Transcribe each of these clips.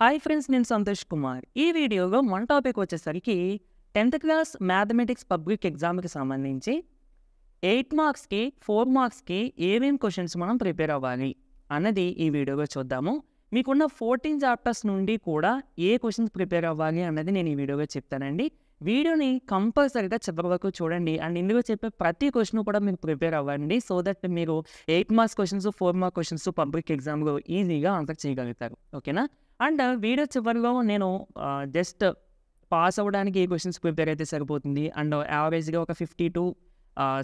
hi friends నేను సంతోష్ కుమార్ ఈ వీడియోలో మన టాపిక్ వచ్చేసరికి టెన్త్ క్లాస్ మ్యాథమెటిక్స్ పబ్లిక్ ఎగ్జామ్కి సంబంధించి ఎయిట్ మార్క్స్కి ఫోర్ మార్క్స్కి ఏమేం క్వశ్చన్స్ మనం ప్రిపేర్ అవ్వాలి అన్నది ఈ వీడియోలో చూద్దాము మీకున్న ఫోర్టీన్ చాప్టర్స్ నుండి కూడా ఏ క్వశ్చన్స్ ప్రిపేర్ అవ్వాలి అన్నది నేను ఈ వీడియోగా చెప్తానండి వీడియోని కంపల్సరీగా చివరి వరకు చూడండి అండ్ ఇందులో చెప్పే ప్రతి క్వశ్చన్ కూడా మీరు ప్రిపేర్ అవ్వండి సో దట్ మీరు eight marks questions four mark questions public ఎగ్జామ్లో ఈజీగా ఆన్సర్ చేయగలుగుతారు ఓకేనా అండ్ వీడియో చివరిలో నేను జస్ట్ పాస్ అవ్వడానికి ఏ క్వశ్చన్స్ ప్రిపేర్ అయితే సరిపోతుంది అండ్ యావరేజ్గా ఒక ఫిఫ్టీ టు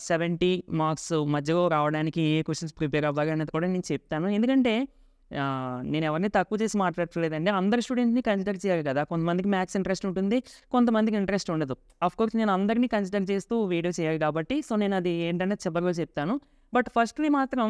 సెవెంటీ మార్క్స్ మధ్యలో రావడానికి ఏ క్వశ్చన్స్ ప్రిపేర్ అవ్వాలి అనేది కూడా నేను చెప్తాను ఎందుకంటే నేను ఎవరిని తక్కువ చేసి మాట్లాడట్లేదండి అందరి స్టూడెంట్ని కన్సిడర్ చేయాలి కదా కొంతమందికి మ్యాథ్స్ ఇంట్రెస్ట్ ఉంటుంది కొంతమందికి ఇంట్రెస్ట్ ఉండదు కోర్స్ నేను అందరినీ కన్సిడర్ చేస్తూ వీడియో చేయాలి కాబట్టి సో నేను అది ఏంటంటే చివరిలో చెప్తాను బట్ ఫస్ట్ని మాత్రం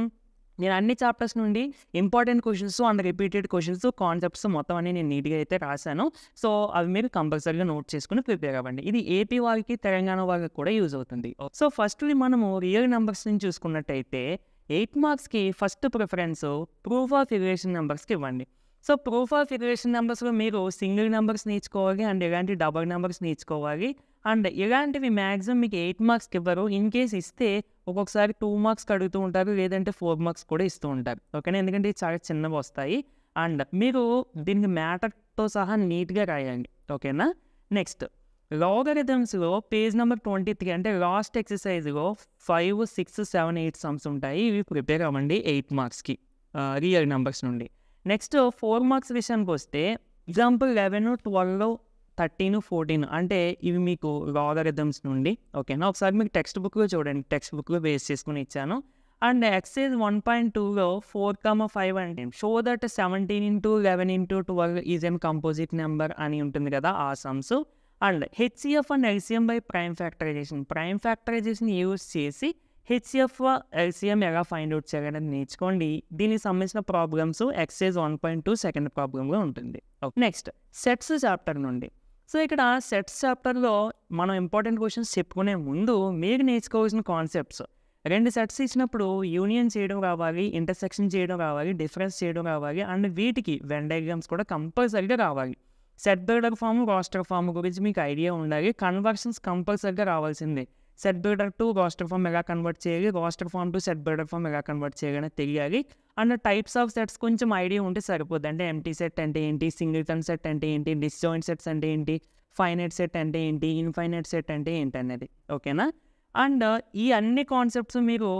నేను అన్ని చాప్టర్స్ నుండి important questions and repeated questions concepts మొత్తం అన్ని నేను నీట్గా అయితే రాశాను సో అవి మీరు కంపల్సరీగా నోట్ చేసుకుని ప్రిపేర్ అవ్వండి ఇది ఏపీ వారికి తెలంగాణ వారికి కూడా యూజ్ అవుతుంది సో ఫస్ట్లీ మనము రియల్ నెంబర్స్ నుంచి చూసుకున్నట్టయితే ఎయిట్ మార్క్స్కి first preference proof of irrigation నెంబర్స్కి ఇవ్వండి సో ప్రూఫ్ ఆఫ్ ఇరిగేషన్ నెంబర్స్లో మీరు సింగిల్ నెంబర్స్ నేర్చుకోవాలి అండ్ ఇలాంటి డబల్ నెంబర్స్ నేర్చుకోవాలి అండ్ ఇలాంటివి మ్యాక్సిమం మీకు ఎయిట్ మార్క్స్కి ఇవ్వరు ఇన్ కేస్ ఇస్తే ఒక్కొక్కసారి టూ మార్క్స్ కడుగుతూ ఉంటారు లేదంటే ఫోర్ మార్క్స్ కూడా ఇస్తూ ఉంటారు ఓకేనా ఎందుకంటే చాలా చిన్నవి వస్తాయి అండ్ మీరు దీనికి మ్యాటర్తో సహా నీట్గా రాయండి ఓకేనా నెక్స్ట్ లాగరిథమ్స్లో పేజ్ నెంబర్ ట్వంటీ త్రీ అంటే లాస్ట్ ఎక్సర్సైజ్లో five six seven eight sums ఉంటాయి ఇవి ప్రిపేర్ అవ్వండి ఎయిట్ మార్క్స్కి రియల్ నెంబర్స్ నుండి నెక్స్ట్ ఫోర్ మార్క్స్ విషయానికి వస్తే example eleven twelve thirteen fourteen అంటే ఇవి మీకు లాగరిథమ్స్ నుండి ఓకేనా ఒకసారి మీకు టెక్స్ట్ బుక్ చూడండి టెక్స్ట్ బుక్ బేస్ చేసుకుని ఇచ్చాను అండ్ ఎక్సైజ్ వన్ పాయింట్ టూలో ఫోర్ కామ ఫైవ్ అంటే show that seventeen into eleven into twelve is N composite number అని ఉంటుంది కదా ఆ sums and HCF and LCM by prime factorization prime factorization use చేసి HCF LCM ఎలా find out చేయాలని నేర్చుకోండి దీనికి సంబంధించిన problems exercise one point two second ప్రాబ్లమ్గా ఉంటుంది నెక్స్ట్ సెట్స్ చాప్టర్ నుండి సో ఇక్కడ సెట్స్ చాప్టర్లో మనం ఇంపార్టెంట్ క్వశ్చన్స్ చెప్పుకునే ముందు మీరు నేర్చుకోవాల్సిన కాన్సెప్ట్స్ రెండు సెట్స్ ఇచ్చినప్పుడు యూనియన్ చేయడం కావాలి ఇంటర్సెక్షన్ చేయడం కావాలి డిఫరెన్స్ చేయడం కావాలి అండ్ వీటికి వెన్ డయాగ్రామ్స్ కూడా కంపల్సరీగా రావాలి set builder form roster form గురించి మీకు ఐడియా ఉండాలి కన్వర్షన్స్ కంపల్సరీగా రావాల్సిందే set builder to roster form ఎలా కన్వర్ట్ చేయాలి roster form to set builder form ఎలా కన్వర్ట్ చేయాలని తెలియాలి అండ్ టైప్స్ ఆఫ్ సెట్స్ కొంచెం ఐడియా ఉంటే సరిపోద్ది అంటే ఎంటీ సెట్ అంటే ఏంటి సింగిల్టన్ సెట్ అంటే ఏంటి డిస్జాయింట్ సెట్స్ అంటే ఏంటి ఫైనైట్ సెట్ అంటే ఏంటి ఇన్ఫైనైట్ సెట్ అంటే ఏంటి అనేది ఓకేనా అండ్ uh, ఈ అన్ని కాన్సెప్ట్స్ మీరు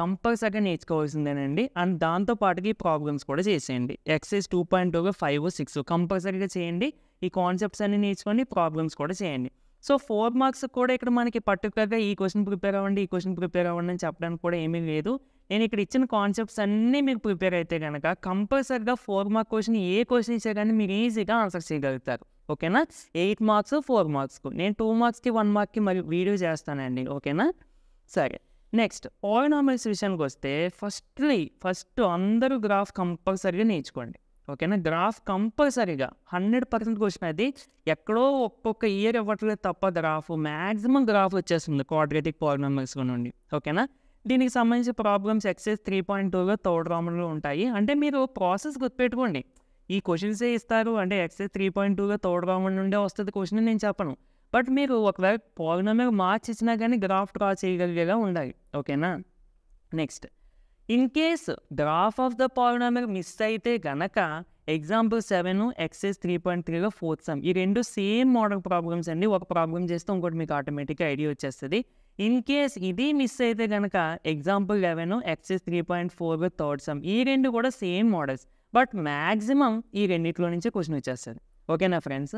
కంపల్సరీగా నేర్చుకోవాల్సిందేనండి అండ్ దాంతో పాటుకి ప్రాబ్లమ్స్ కూడా చేసేయండి ఎక్సైజ్ టూ పాయింట్ టూగా ఫైవ్ సిక్స్ కంపల్సరీగా చేయండి ఈ కాన్సెప్ట్స్ అన్ని నేర్చుకొని ప్రాబ్లమ్స్ కూడా చేయండి సో ఫోర్ మార్క్స్ కూడా ఇక్కడ మనకి పర్టికులర్గా ఈ క్వశ్చన్ ప్రిపేర్ అవ్వండి ఈ క్వశ్చన్ ప్రిపేర్ అవ్వండి అని చెప్పడానికి కూడా ఏమీ లేదు నేను ఇక్కడ ఇచ్చిన కాన్సెప్ట్స్ అన్నీ మీకు ప్రిపేర్ అయితే కనుక కంపల్సరీగా ఫోర్ మార్క్ క్వశ్చన్ ఏ క్వశ్చన్ ఇచ్చే కానీ మీరు ఈజీగా ఆన్సర్ చేయగలుగుతారు ఓకేనా ఎయిట్ మార్క్స్ ఫోర్ మార్క్స్కు నేను టూ మార్క్స్కి వన్ మార్క్కి మరి వీడియో చేస్తానండి ఓకేనా సరే నెక్స్ట్ పాలినామిల్స్ విషయానికి వస్తే ఫస్ట్లీ ఫస్ట్ అందరూ గ్రాఫ్ కంపల్సరీగా నేర్చుకోండి ఓకేనా గ్రాఫ్ కంపల్సరీగా హండ్రెడ్ పర్సెంట్ క్వశ్చన్ అయితే ఎక్కడో ఒక్కొక్క ఇయర్ ఇవ్వట్లేదు తప్ప గ్రాఫ్ మ్యాక్సిమం గ్రాఫ్ వచ్చేస్తుంది క్వాడ్రేటిక్ పాలినామిక్స్ నుండి ఓకేనా దీనికి సంబంధించి ప్రాబ్లమ్స్ ఎక్సైజ్ త్రీ పాయింట్ టూలో థర్డ్ రామ్లో ఉంటాయి అంటే మీరు ప్రాసెస్ గుర్తుపెట్టుకోండి ఈ క్వశ్చన్సే ఇస్తారు అంటే ఎక్సైజ్ త్రీ పాయింట్ టూగా థర్డ్ రౌండ్ నుండే వస్తుంది క్వశ్చన్ నేను చెప్పను బట్ మీరు ఒకవేళ పాలినామిక్ మార్చి ఇచ్చినా కానీ గ్రాఫ్ డ్రా చేయగలిగేలా ఉండాలి ఓకేనా next in case graph of the polynomial miss అయితే గనక example seven exercise three point త్రీలో ఫోర్త్ సమ్ ఈ రెండు సేమ్ మోడల్ ప్రాబ్లమ్స్ అండి ఒక ప్రాబ్లం చేస్తే ఇంకోటి మీకు ఆటోమేటిక్గా ఐడియా వచ్చేస్తుంది ఇన్ కేస్ ఇది మిస్ అయితే కనుక example eleven exercise three point four third sum ఈ రెండు కూడా సేమ్ మోడల్స్ బట్ మ్యాక్సిమం ఈ రెండిట్లో నుంచే క్వశ్చన్ వచ్చేస్తుంది ఓకేనా ఫ్రెండ్స్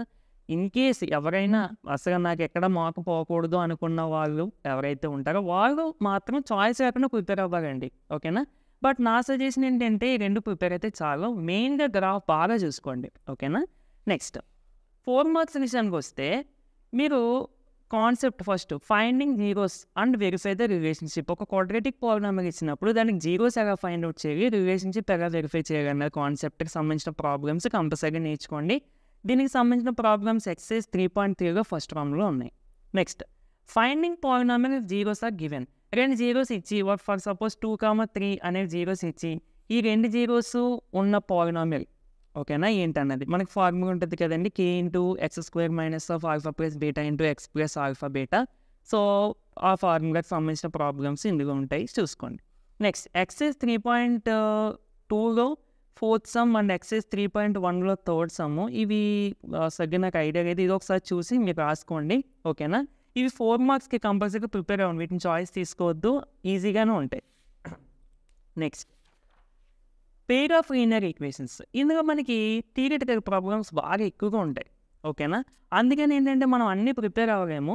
ఇన్ కేస్ ఎవరైనా అసలు నాకు ఎక్కడ మోకపోకూడదు అనుకున్న వాళ్ళు ఎవరైతే ఉంటారో వాళ్ళు మాత్రం చాయిస్ లేకుండా ప్రిపేర్ అవ్వాలండి ఓకేనా బట్ నా సజెషన్ ఏంటంటే ఈ రెండు ప్రిపేర్ అయితే చాలు మెయిన్గా గ్రాఫ్ బాగా చూసుకోండి ఓకేనా నెక్స్ట్ ఫోర్ మార్క్స్ విషయానికి వస్తే మీరు concept first finding zeros and verify the relationship ఒక క్వాడ్రేటిక్ ప్రాబ్లమ్ ఇచ్చినప్పుడు దానికి జీరోస్ ఎలా ఫైండ్ అవుట్ చేయాలి రిలేషన్షిప్ ఎలా వెరిఫై చేయాలి కాన్సెప్ట్కి సంబంధించిన ప్రాబ్లమ్స్ కంపల్సరీగా నేర్చుకోండి దీనికి సంబంధించిన ప్రాబ్లమ్స్ ఎక్సైజ్ త్రీ పాయింట్ త్రీగా ఫస్ట్ ఫామ్లో ఉన్నాయి next finding polynomial zeros are given రెండు జీరోస్ ఇచ్చి what for suppose two comma three అనే జీరోస్ ఇచ్చి ఈ రెండు జీరోస్ ఉన్న పాయినామిల్ ఓకేనా ఏంటన్నది మనకి ఫార్ములా ఉంటుంది కదండి k into x square minus of alpha plus beta into x plus alpha beta so ఆ ఫార్ములాకి సంబంధించిన ప్రాబ్లమ్స్ ఇందులో ఉంటాయి చూసుకోండి నెక్స్ట్ ఎక్సైజ్ త్రీ పాయింట్ టూలో fourth sum and exercise three point వన్లో థర్డ్ సమ్ ఇవి సరిగ్గా నాకు ఐడియా అయితే ఇది ఒకసారి చూసి మీరు రాసుకోండి ఓకేనా ఇవి ఫోర్ మార్క్స్కి కంపల్సరీగా ప్రిపేర్ అవ్వండి వీటిని చాయిస్ తీసుకోవద్దు ఈజీగానే ఉంటాయి next pair of inner equations ఇందులో మనకి థియరిటికల్ ప్రాబ్లమ్స్ బాగా ఎక్కువగా ఉంటాయి ఓకేనా అందుకని ఏంటంటే మనం అన్నీ ప్రిపేర్ అవ్వలేము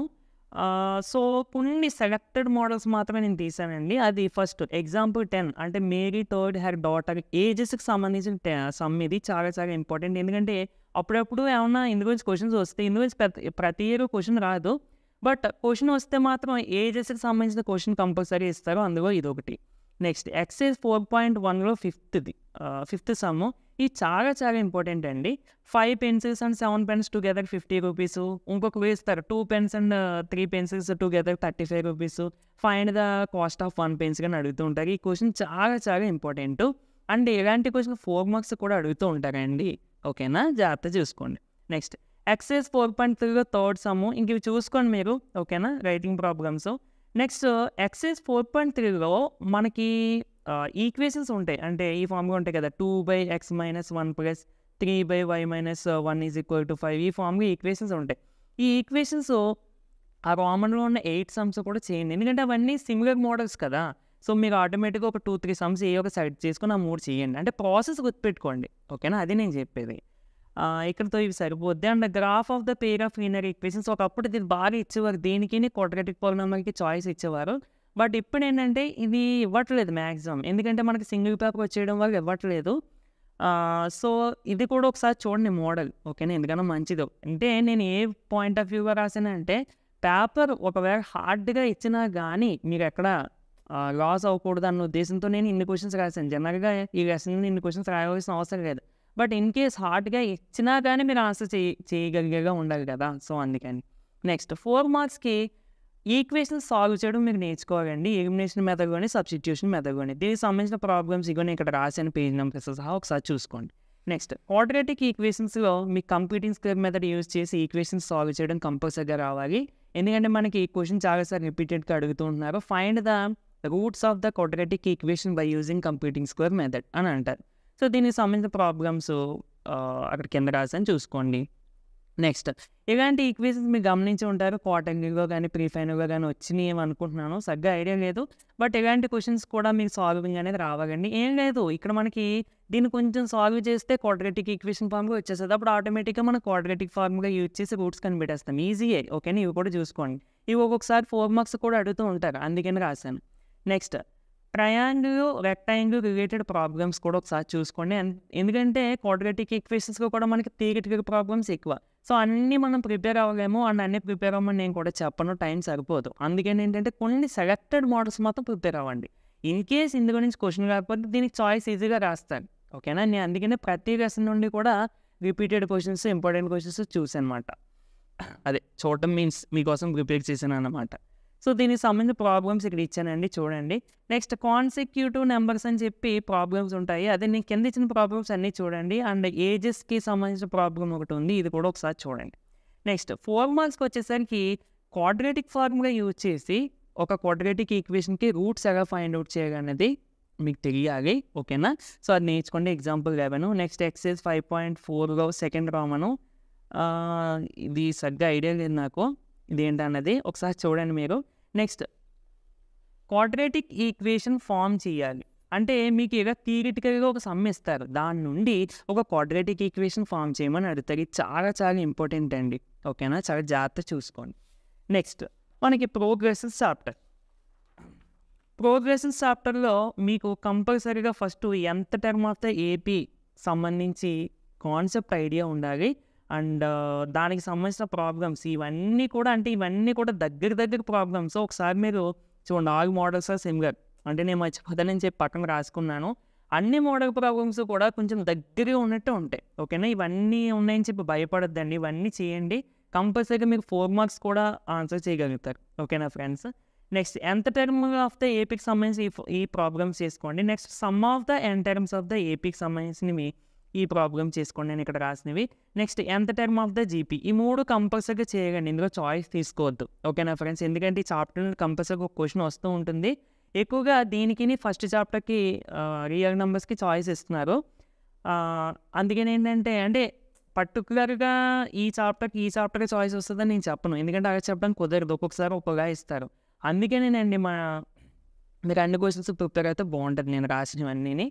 సో కొన్ని సెలెక్టెడ్ మోడల్స్ మాత్రమే నేను తీసానండి అది ఫస్ట్ ఎగ్జాంపుల్ టెన్ అంటే మేరీ థర్డ్ హెర్ డాటర్ ఏజెస్కి సంబంధించిన సమ్ ఇది చాలా చాలా ఇంపార్టెంట్ ఎందుకంటే అప్పుడప్పుడు ఏమన్నా ఇందు గురించి క్వశ్చన్స్ వస్తే ఇందు గురించి ప్రతి ప్రతి ఇయర్ క్వశ్చన్ రాదు బట్ క్వశ్చన్ వస్తే మాత్రం ఏజెస్కి సంబంధించిన క్వశ్చన్ కంపల్సరీ ఇస్తారు అందులో ఇది ఒకటి నెక్స్ట్ ఎక్సైజ్ ఫోర్ పాయింట్ వన్లో ఫిఫ్త్ది ఫిఫ్త్ సమ్ ఇది చాలా చాలా ఇంపార్టెంట్ అండి five pencils and seven pens together fifty rupees ఇంకొక వేస్తారు two pens and three pencils together thirty five rupees fine the cost of one pens కానీ అడుగుతూ ఉంటారు ఈ క్వశ్చన్ చాలా చాలా ఇంపార్టెంట్ అండ్ ఇలాంటి క్వశ్చన్ ఫోర్ మార్క్స్ కూడా అడుగుతూ ఉంటారండి ఓకేనా జాగ్రత్త చూసుకోండి నెక్స్ట్ ఎక్సైజ్ ఫోర్ పాయింట్ త్రీలో థర్డ్ సమ్ ఇంక చూసుకోండి మీరు ఓకేనా writing problems next exercise four point త్రీలో మనకి ఈక్వేషన్స్ ఉంటాయి అంటే ఈ ఫామ్గా ఉంటాయి కదా two by x minus one plus three by y minus one is equal to five ఈ ఫామ్గా ఈక్వేషన్స్ ఉంటాయి ఈ ఈక్వేషన్స్ ఆ కామన్లో ఉన్న ఎయిట్ సమ్స్ కూడా చేయండి ఎందుకంటే అవన్నీ సిమిలర్ మోడల్స్ కదా సో మీరు ఆటోమేటిక్గా ఒక టూ త్రీ సమ్స్ ఏ ఒక సెట్ చేసుకుని ఆ మూడు చేయండి అంటే ప్రాసెస్ గుర్తుపెట్టుకోండి ఓకేనా అది నేను చెప్పేది ఇక్కడతో ఇవి సరిపోద్ది and graph of the pair of linear equations ఒకప్పుడు దీన్ని బాగా ఇచ్చేవారు దీనికి క్వాడ్రాటిక్ పోలినామల్కి చాయిస్ ఇచ్చేవారు బట్ ఇప్పుడు ఏంటంటే ఇది ఇవ్వట్లేదు మ్యాక్సిమం ఎందుకంటే మనకి సింగిల్ పేపర్ వచ్చేయడం వల్ల ఇవ్వట్లేదు సో ఇది కూడా ఒకసారి చూడండి మోడల్ ఓకేనా ఎందుకన్నా మంచిది అంటే నేను ఏ పాయింట్ ఆఫ్ వ్యూగా రాసానంటే పేపర్ ఒకవేళ హార్డ్గా ఇచ్చినా కానీ మీరు ఎక్కడ లాస్ అవ్వకూడదు అన్న ఉద్దేశంతో నేను ఇన్ని క్వశ్చన్స్ రాశాను జనరల్గా ఈ లెసన్ ఇన్ని క్వశ్చన్స్ రాయవలసిన అవసరం లేదు బట్ ఇన్ కేస్ హార్డ్గా ఇచ్చినా కానీ మీరు ఆన్సర్ చేయ చేయగలిగేగా ఉండాలి కదా సో అందుకని నెక్స్ట్ ఫోర్ మార్క్స్కి ఈక్వేషన్ సాల్వ్ చేయడం మీరు నేర్చుకోవాలండి ఎలిమినేషన్ మెథడ్ కానీ సబ్స్టిట్యూషన్ మెథడ్ కానీ దీనికి సంబంధించిన ప్రాబ్లమ్స్ ఇవన్నీ ఇక్కడ రాసిన పేజ్ నెంబర్స్ సహా ఒకసారి చూసుకోండి నెక్స్ట్ ఆటోమేటిక్ ఈక్వేషన్స్లో మీ కంప్యూటింగ్ స్క్వేర్ మెథడ్ యూజ్ చేసి ఈక్వేషన్ సాల్వ్ చేయడం కంపల్సరీగా రావాలి ఎందుకంటే మనకి ఈ క్వశ్చన్ చాలాసార్లు రిపీటెడ్గా అడుగుతూ ఉంటున్నారు find the roots of the quadratic equation by using computing square method అని అంటారు సో దీనికి సంబంధించిన ప్రాబ్లమ్స్ అక్కడ కింద రాసని చూసుకోండి నెక్స్ట్ ఇలాంటి ఈక్వేషన్స్ మీరు గమనించి ఉంటారు కాటన్గా కానీ ప్రీ ప్రీఫైన్గా కానీ వచ్చినాయి అనుకుంటున్నాను సరిగ్గా ఐడియా లేదు బట్ ఇలాంటి క్వశ్చన్స్ కూడా మీకు సాల్వింగ్ అనేది రావాలండి ఏం లేదు ఇక్కడ మనకి దీన్ని కొంచెం సాల్వ్ చేస్తే క్వాడ్రటిక్ ఈక్వేషన్ ఫామ్గా వచ్చేస్తుంది అప్పుడు ఆటోమేటిక్గా మనం క్వాడ్రటిక్ ఫార్మ్గా యూజ్ చేసి రూట్స్ కనిపెట్టేస్తాం ఈజీయే ఓకేనా ఇవి కూడా చూసుకోండి ఇవి ఒక్కొక్కసారి ఫోర్ మార్క్స్ కూడా అడుగుతూ ఉంటారు అందుకని రాశాను next triangle rectangle related problems కూడా ఒకసారి చూసుకోండి ఎందుకంటే క్వాడ్రటిక్ ఈక్వేషన్స్లో కూడా మనకి తీగటిక ప్రాబ్లమ్స్ ఎక్కువ సో అన్నీ మనం ప్రిపేర్ అవ్వలేము అండ్ అన్నీ ప్రిపేర్ అవ్వమని నేను కూడా చెప్పను టైం సరిపోదు అందుకని ఏంటంటే కొన్ని సెలెక్టెడ్ మోడల్స్ మాత్రం ప్రిపేర్ అవ్వండి ఇన్ కేస్ ఇందు గురించి క్వశ్చన్ కాకపోతే దీనికి చాయిస్ ఈజీగా రాస్తాను ఓకేనా నేను అందుకనే ప్రతి లెసన్ నుండి కూడా రిపీటెడ్ క్వశ్చన్స్ ఇంపార్టెంట్ క్వశ్చన్స్ అనమాట అదే చూడటం మీన్స్ మీకోసం ప్రిపేర్ చేశాను అన్నమాట సో దీనికి సంబంధించిన ప్రాబ్లమ్స్ ఇక్కడ ఇచ్చానండి చూడండి నెక్స్ట్ కాన్సిక్యూటివ్ నెంబర్స్ అని చెప్పి ప్రాబ్లమ్స్ ఉంటాయి అదే నేను కింద ఇచ్చిన ప్రాబ్లమ్స్ అన్నీ చూడండి అండ్ ఏజెస్కి సంబంధించిన ప్రాబ్లమ్ ఒకటి ఉంది ఇది కూడా ఒకసారి చూడండి నెక్స్ట్ ఫోర్ మార్క్స్కి వచ్చేసరికి క్వాడ్రేటిక్ ఫార్ములా యూజ్ చేసి ఒక క్వాడ్రేటిక్ ఈక్వేషన్కి రూట్స్ ఎలా ఫైండ్ అవుట్ చేయగలనేది మీకు తెలియాలి ఓకేనా సో అది నేర్చుకోండి ఎగ్జాంపుల్ లేవను నెక్స్ట్ ఎక్సైజ్ ఫైవ్ పాయింట్ ఫోర్లో సెకండ్ రామను ఇది సరిగ్గా ఐడియా లేదు నాకు ఇదేంటన్నది ఒకసారి చూడండి మీరు నెక్స్ట్ క్వాడ్రేటిక్ ఈక్వేషన్ ఫామ్ చేయాలి అంటే మీకు ఏదో థియరిటికల్గా ఒక సమ్ ఇస్తారు దాని నుండి ఒక క్వాడ్రేటిక్ ఈక్వేషన్ ఫామ్ చేయమని అడుగుతారు ఇది చాలా చాలా ఇంపార్టెంట్ అండి ఓకేనా చాలా జాగ్రత్త చూసుకోండి నెక్స్ట్ మనకి ప్రోగ్రెసివ్ చాప్టర్ ప్రోగ్రెసివ్ చాప్టర్లో మీకు కంపల్సరీగా first nth term of the AP సంబంధించి కాన్సెప్ట్ ఐడియా ఉండాలి అండ్ దానికి సంబంధించిన ప్రాబ్లమ్స్ ఇవన్నీ కూడా అంటే ఇవన్నీ కూడా దగ్గర దగ్గర ప్రాబ్లమ్స్ ఒకసారి మీరు చూడండి ఆల్ మోడల్స్ ఆర్ సిమిలర్ అంటే నేను నేను చెప్పి పక్కన రాసుకున్నాను అన్ని మోడల్ ప్రాబ్లమ్స్ కూడా కొంచెం దగ్గరగా ఉన్నట్టు ఉంటాయి ఓకేనా ఇవన్నీ ఉన్నాయని చెప్పి భయపడద్దండి ఇవన్నీ చేయండి కంపల్సరీగా మీకు ఫోర్ మార్క్స్ కూడా ఆన్సర్ చేయగలుగుతారు ఓకేనా friends next nth term of the ఏపీకి సంబంధించి ఈ ప్రాబ్లమ్స్ చేసుకోండి next sum of the n terms of the ఏపీకి సంబంధించినవి ఈ ప్రాబ్లం చేసుకోండి నేను ఇక్కడ రాసినవి next nth term of the GP ఈ మూడు కంపల్సరీగా చేయగండి ఇందులో చాయిస్ తీసుకోవద్దు ఓకేనా ఫ్రెండ్స్ ఎందుకంటే ఈ చాప్టర్ కంపల్సరీగా ఒక క్వశ్చన్ వస్తూ ఉంటుంది ఎక్కువగా దీనికి ఫస్ట్ చాప్టర్కి రియల్ నెంబర్స్కి చాయిస్ ఇస్తున్నారు అందుకని ఏంటంటే అంటే పర్టికులర్గా ఈ చాప్టర్కి ఈ చాప్టర్కి చాయిస్ వస్తుందని నేను చెప్పను ఎందుకంటే అలా చెప్పడానికి కుదరదు ఒక్కొక్కసారి ఒక్కొక్కగా ఇస్తారు అందుకనేనండి మా మీరు అన్ని క్వశ్చన్స్ ప్రిపేర్ అయితే బాగుంటుంది నేను రాసినవన్నీ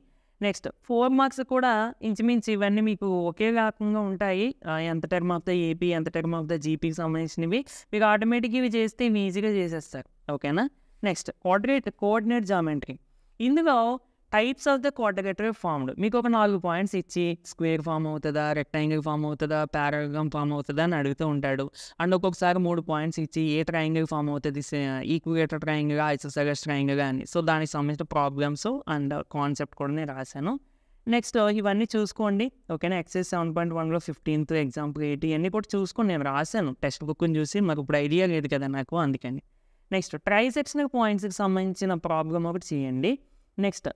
నెక్స్ట్ ఫోర్ మార్క్స్ కూడా ఇంచుమించు ఇవన్నీ మీకు ఒకే రకంగా ఉంటాయి nth term of the AP nth term of the జీపీకి సంబంధించినవి మీకు ఆటోమేటిక్ ఇవి చేస్తే ఇవి ఈజీగా చేసేస్తారు ఓకేనా నెక్స్ట్ కోఆర్డినేట్ కోఆర్డినేట్ జామెంట్రీ ఇందులో types of the quadrilateral formed మీకు ఒక నాలుగు పాయింట్స్ ఇచ్చి స్క్వేర్ ఫామ్ అవుతుందా రెక్టాంగిల్ ఫామ్ అవుతుందా పారాగ్రామ్ ఫామ్ అవుతుందా అని అడుగుతూ ఉంటాడు అండ్ ఒక్కొక్కసారి మూడు పాయింట్స్ ఇచ్చి ఏ ట్రయాంగిల్ ఫామ్ అవుతుంది ఈక్విగేటర్ ట్రయాంగిల్ ఐసోసగస్ ట్రయాంగిల్ అని సో దానికి సంబంధించిన ప్రాబ్లమ్స్ అండ్ కాన్సెప్ట్ కూడా నేను రాశాను నెక్స్ట్ ఇవన్నీ చూసుకోండి ఓకేనా ఎక్సెస్ సెవెన్ పాయింట్ వన్లో ఫిఫ్టీన్త్ ఎగ్జాంపుల్ ఎయిటి అన్నీ కూడా చూసుకొని నేను రాశాను టెక్స్ట్ బుక్ని చూసి మాకు ఇప్పుడు ఐడియా లేదు కదా నాకు అందుకని నెక్స్ట్ ట్రైసెక్షనల్ పాయింట్స్కి సంబంధించిన ప్రాబ్లం ఒకటి చేయండి నెక్స్ట్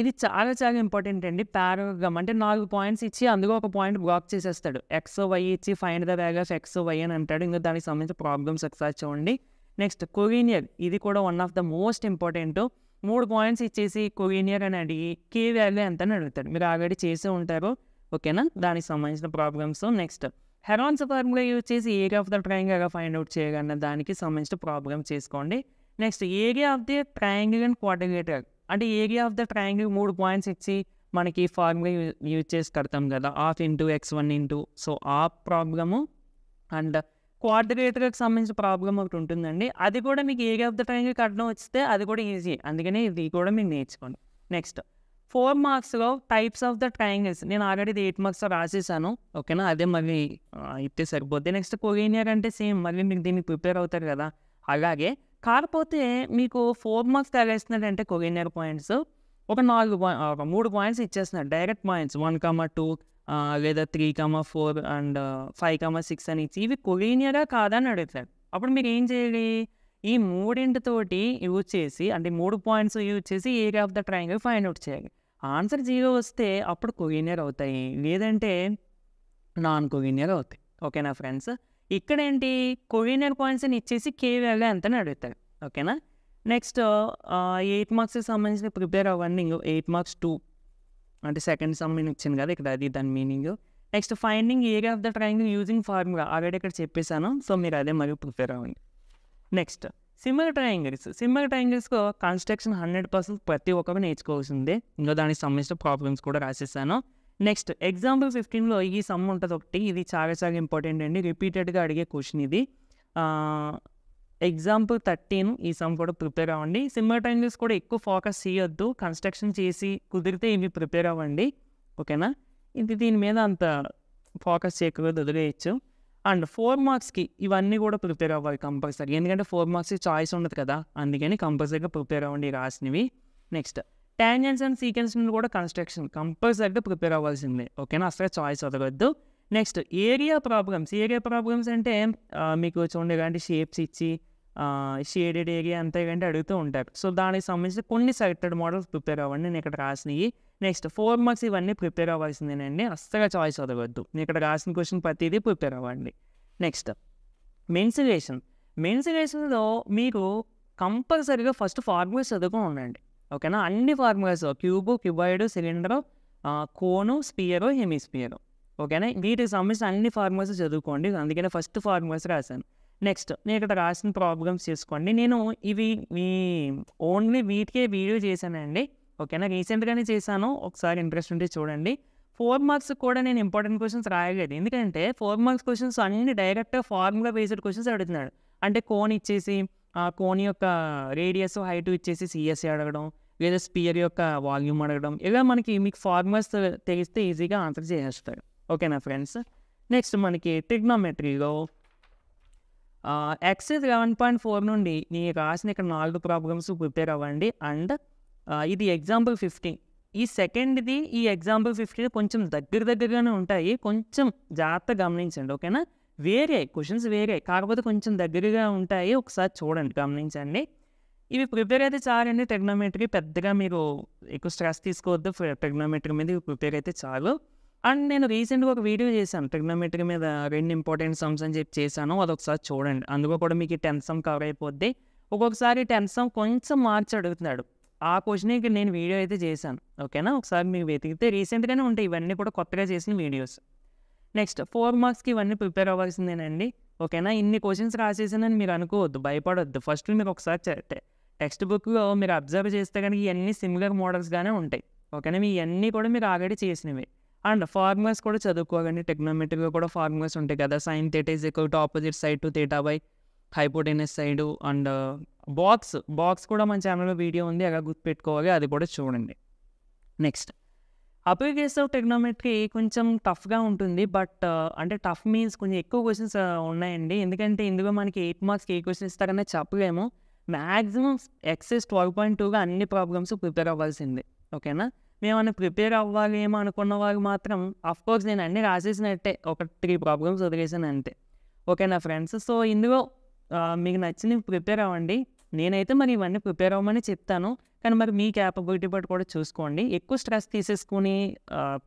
ఇది చాలా చాలా ఇంపార్టెంట్ అండి పారోగ్రామ్ అంటే నాలుగు పాయింట్స్ ఇచ్చి అందులో ఒక పాయింట్ బ్లాక్ చేసేస్తాడు ఎక్స్ వై ఇచ్చి find the bag of x y అని అంటాడు ఇంకా దానికి సంబంధించిన ప్రాబ్లమ్స్ ఒకసారి చూడండి నెక్స్ట్ కొవీనియర్ ఇది కూడా one of the most important మూడు పాయింట్స్ ఇచ్చేసి కొవీనియర్ అని అడిగి కే వ్యాల్యూ ఎంత అని అడుగుతాడు మీరు ఆల్రెడీ చేసే ఉంటారు ఓకేనా దానికి సంబంధించిన problems next Heron's formula use చేసి area of the triangle find out చేయగలన దానికి సంబంధించిన ప్రాబ్లమ్ చేసుకోండి next area of the triangle and coordinator అంటే ఏరియా ఆఫ్ ద ట్రయాంగిల్ మూడు పాయింట్స్ ఇచ్చి మనకి ఫార్ములా యూజ్ చేసి కడతాం కదా half into x one into so ఆ ప్రాబ్లము అండ్ క్వార్డినేటర్కి సంబంధించిన ప్రాబ్లం ఒకటి ఉంటుందండి అది కూడా మీకు ఏరియా ఆఫ్ ద ట్రయాంగిల్ కట్టడం వస్తే అది కూడా ఈజీ అందుకనే ఇది కూడా మీరు నేర్చుకోండి నెక్స్ట్ ఫోర్ మార్క్స్లో టైప్స్ ఆఫ్ ద ట్రయాంగిల్స్ నేను ఆల్రెడీ ఇది ఎయిట్ మార్క్స్ రాసేసాను ఓకేనా అదే మళ్ళీ ఇస్తే సరిపోద్ది నెక్స్ట్ కొలీనియర్ అంటే సేమ్ మళ్ళీ మీకు దీన్ని ప్రిపేర్ అవుతారు కదా అలాగే కాకపోతే మీకు ఫోర్ మార్క్స్ తయారు అంటే కొరియనర్ పాయింట్స్ ఒక నాలుగు మూడు పాయింట్స్ ఇచ్చేస్తున్నారు direct points one comma two లేదా three comma four and five comma six అని ఇచ్చి ఇవి కొలీనియరా కాదని అడుగుతాడు అప్పుడు మీరు ఏం చేయాలి ఈ మూడింటితోటి యూజ్ చేసి అంటే మూడు పాయింట్స్ యూజ్ చేసి area of the triangle find out చేయాలి ఆన్సర్ జీరో వస్తే అప్పుడు కొలీనియర్ అవుతాయి లేదంటే నాన్ కొలీనియర్ అవుతాయి ఓకేనా ఫ్రెండ్స్ ఇక్కడేంటి కోఆర్డినేట్ పాయింట్స్ని ఇచ్చేసి కే వాల్యూ ఎంతని అడుగుతారు ఓకేనా నెక్స్ట్ ఎయిట్ మార్క్స్కి సంబంధించిన ప్రిపేర్ అవ్వండి ఇంకో ఎయిట్ మార్క్స్ టూ అంటే సెకండ్ సమ్ నేను కదా ఇక్కడ అది దాని meaning next finding area of the triangle using formula already ఇక్కడ చెప్పేశాను సో మీరు అదే మరియు ప్రిపేర్ అవ్వండి నెక్స్ట్ సిమ్మర్ ట్రయాంగిల్స్ సిమ్మర్ ట్రయాంగిల్స్కు కన్స్ట్రక్షన్ హండ్రెడ్ పర్సెంట్ ప్రతి ఒక్కరు నేర్చుకోవాల్సిందే ఇంకా దానికి సంబంధించిన ప్రాబ్లమ్స్ కూడా రాసేసాను నెక్స్ట్ ఎగ్జాంపుల్ ఫిఫ్టీన్లో ఈ సమ్ ఉంటుంది ఒకటి ఇది చాలా చాలా ఇంపార్టెంట్ అండి రిపీటెడ్గా అడిగే క్వశ్చన్ ఇది ఎగ్జాంపుల్ థర్టీన్ ఈ సమ్ కూడా ప్రిపేర్ అవ్వండి సిమ్మర్ టైమ్స్ కూడా ఎక్కువ ఫోకస్ చేయొద్దు కన్స్ట్రక్షన్ చేసి కుదిరితే ఇవి ప్రిపేర్ అవ్వండి ఓకేనా ఇది దీని మీద అంత ఫోకస్ చేయకపోతే వదిలేయచ్చు అండ్ ఫోర్ మార్క్స్కి ఇవన్నీ కూడా ప్రిపేర్ అవ్వాలి కంపల్సరీ ఎందుకంటే ఫోర్ మార్క్స్కి చాయిస్ ఉండదు కదా అందుకని కంపల్సరీగా ప్రిపేర్ అవ్వండి రాసినవి నెక్స్ట్ ట్యాంజెన్స్ అండ్ సీక్వెన్స్ నుండి కూడా కన్స్ట్రక్షన్ కంపల్సరీగా ప్రిపేర్ అవ్వాల్సిందే ఓకేనా అసలే చాయిస్ అవ్వద్దు next area problems area problems అంటే మీకు చూడండి ఇలాంటి షేప్స్ ఇచ్చి షేడెడ్ ఏరియా అంతా ఇవంటే అడుగుతూ ఉంటారు సో దానికి సంబంధించి కొన్ని సెలెక్టెడ్ మోడల్స్ ప్రిపేర్ అవ్వండి నేను ఇక్కడ రాసినవి నెక్స్ట్ ఫోర్ మార్క్స్ ఇవన్నీ ప్రిపేర్ అవ్వాల్సిందేనండి అస్తగా చాయిస్ అవ్వద్దు నేను ఇక్కడ రాసిన క్వశ్చన్ ప్రతిదీ ప్రిపేర్ అవ్వండి నెక్స్ట్ మెన్సిలేషన్ మెన్సిలేషన్లో మీరు కంపల్సరీగా ఫస్ట్ ఫార్ములాస్ చదువుకుని ఉండండి ఓకేనా అన్ని formulas cube cuboid cylinder cone sphere sphere ఓకేనా వీటికి సంబంధించిన అన్ని ఫార్ములాస్ చదువుకోండి అందుకనే ఫస్ట్ ఫార్ములాస్ రాశాను నెక్స్ట్ నేను ఇక్కడ రాసిన ప్రాబ్లమ్స్ చేసుకోండి నేను ఇవి మీ ఓన్లీ వీటికే వీడియో చేశానండి ఓకేనా రీసెంట్గానే చేశాను ఒకసారి ఇంట్రెస్ట్ ఉంటే చూడండి ఫోర్ మార్క్స్ కూడా నేను ఇంపార్టెంట్ క్వశ్చన్స్ రాయలేదు ఎందుకంటే ఫోర్ మార్క్స్ క్వశ్చన్స్ అన్ని డైరెక్ట్గా ఫార్ములా బేస్డ్ క్వశ్చన్స్ అడుగుతున్నాడు అంటే కోన్ ఇచ్చేసి ఆ కోన్ యొక్క రేడియస్ హైట్ ఇచ్చేసి సిఎస్సి అడగడం లేదా స్పియర్ యొక్క వాల్యూమ్ అడగడం ఇలా మనకి మీకు ఫార్ములాస్ తెలిస్తే ఈజీగా ఆన్సర్ చేసేస్తాడు ఓకేనా ఫ్రెండ్స్ నెక్స్ట్ మనకి ట్రిగ్నోమెట్రీలో ఎక్సైజ్ లెవెన్ పాయింట్ ఫోర్ నుండి నేను రాసిన ఇక్కడ నాలుగు ప్రాబ్లమ్స్ ప్రిపేర్ అవ్వండి అండ్ ఇది ఎగ్జాంపుల్ ఫిఫ్టీన్ ఈ సెకండ్ది ఈ ఎగ్జాంపుల్ ఫిఫ్టీన్ కొంచెం దగ్గర దగ్గరగానే ఉంటాయి కొంచెం జాగ్రత్త గమనించండి ఓకేనా వేరే క్వశ్చన్స్ వేరే కాకపోతే కొంచెం దగ్గరగా ఉంటాయి ఒకసారి చూడండి గమనించండి ఇవి ప్రిపేర్ అయితే అండి టెగ్నోమెట్రీ పెద్దగా మీరు ఎక్కువ స్ట్రెస్ తీసుకోవద్దు టెగ్నోమెట్రీ మీద ప్రిపేర్ అయితే చాలు అండ్ నేను రీసెంట్గా ఒక వీడియో చేశాను టెగ్నోమెట్రీ మీద రెండు ఇంపార్టెంట్ సమ్స్ అని చెప్పి చేశాను అదొకసారి చూడండి అందులో కూడా మీకు టెన్త్ సమ్ కవర్ అయిపోద్ది ఒక్కొక్కసారి టెన్త్ సమ్ కొంచెం మార్చి అడుగుతున్నాడు ఆ ఇక్కడ నేను వీడియో అయితే చేశాను ఓకేనా ఒకసారి మీకు వెతికితే రీసెంట్గానే ఉంటాయి ఇవన్నీ కూడా కొత్తగా చేసిన వీడియోస్ నెక్స్ట్ ఫోర్ మార్క్స్కి ఇవన్నీ ప్రిపేర్ అవ్వాల్సిందేనండి ఓకేనా ఇన్ని క్వశ్చన్స్ రాసేసానని మీరు అనుకోవద్దు భయపడొద్దు ఫస్ట్ మీరు ఒకసారి టెక్స్ట్ బుక్ మీరు అబ్జర్వ్ చేస్తే కనుక ఇవన్నీ సిమిలర్ మోడల్స్గానే ఉంటాయి ఓకేనా ఇవన్నీ కూడా మీరు ఆల్రెడీ చేసినవి అండ్ ఫార్ములాస్ కూడా చదువుకోగండి టెక్నోమెట్రీలో కూడా ఫార్ములాస్ ఉంటాయి కదా sine theta is equal to opposite side to theta by hypotenuse side and box box కూడా మన ఛానల్లో వీడియో ఉంది అలా గుర్తుపెట్టుకోవాలి అది కూడా చూడండి నెక్స్ట్ అప్లికేషన్ ఆఫ్ టెక్నోమెట్రీ కొంచెం టఫ్గా ఉంటుంది బట్ uh, అంటే టఫ్ మీన్స్ కొంచెం ఎక్కువ క్వశ్చన్స్ uh, ఉన్నాయండి ఎందుకంటే ఇందులో మనకి ఎయిట్ మార్క్స్కి ఏ క్వశ్చన్ ఇస్తారనే చెప్పలేము మ్యాక్సిమం ఎక్సెస్ ట్వెల్వ్ పాయింట్ టూగా అన్ని ప్రాబ్లమ్స్ ప్రిపేర్ అవ్వాల్సిందే ఓకేనా మేమన్నా ప్రిపేర్ అవ్వాలి ఏమో అనుకున్న వాళ్ళు మాత్రం కోర్స్ నేను అన్నీ రాసేసినట్టే ఒక త్రీ ప్రాబ్లమ్స్ వదిలేసాను అంతే ఓకేనా ఫ్రెండ్స్ సో ఇందులో మీకు నచ్చిన ప్రిపేర్ అవ్వండి నేనైతే మరి ఇవన్నీ ప్రిపేర్ అవ్వమని చెప్తాను కానీ మరి మీ క్యాపబిలిటీ బట్టి కూడా చూసుకోండి ఎక్కువ స్ట్రెస్ తీసేసుకుని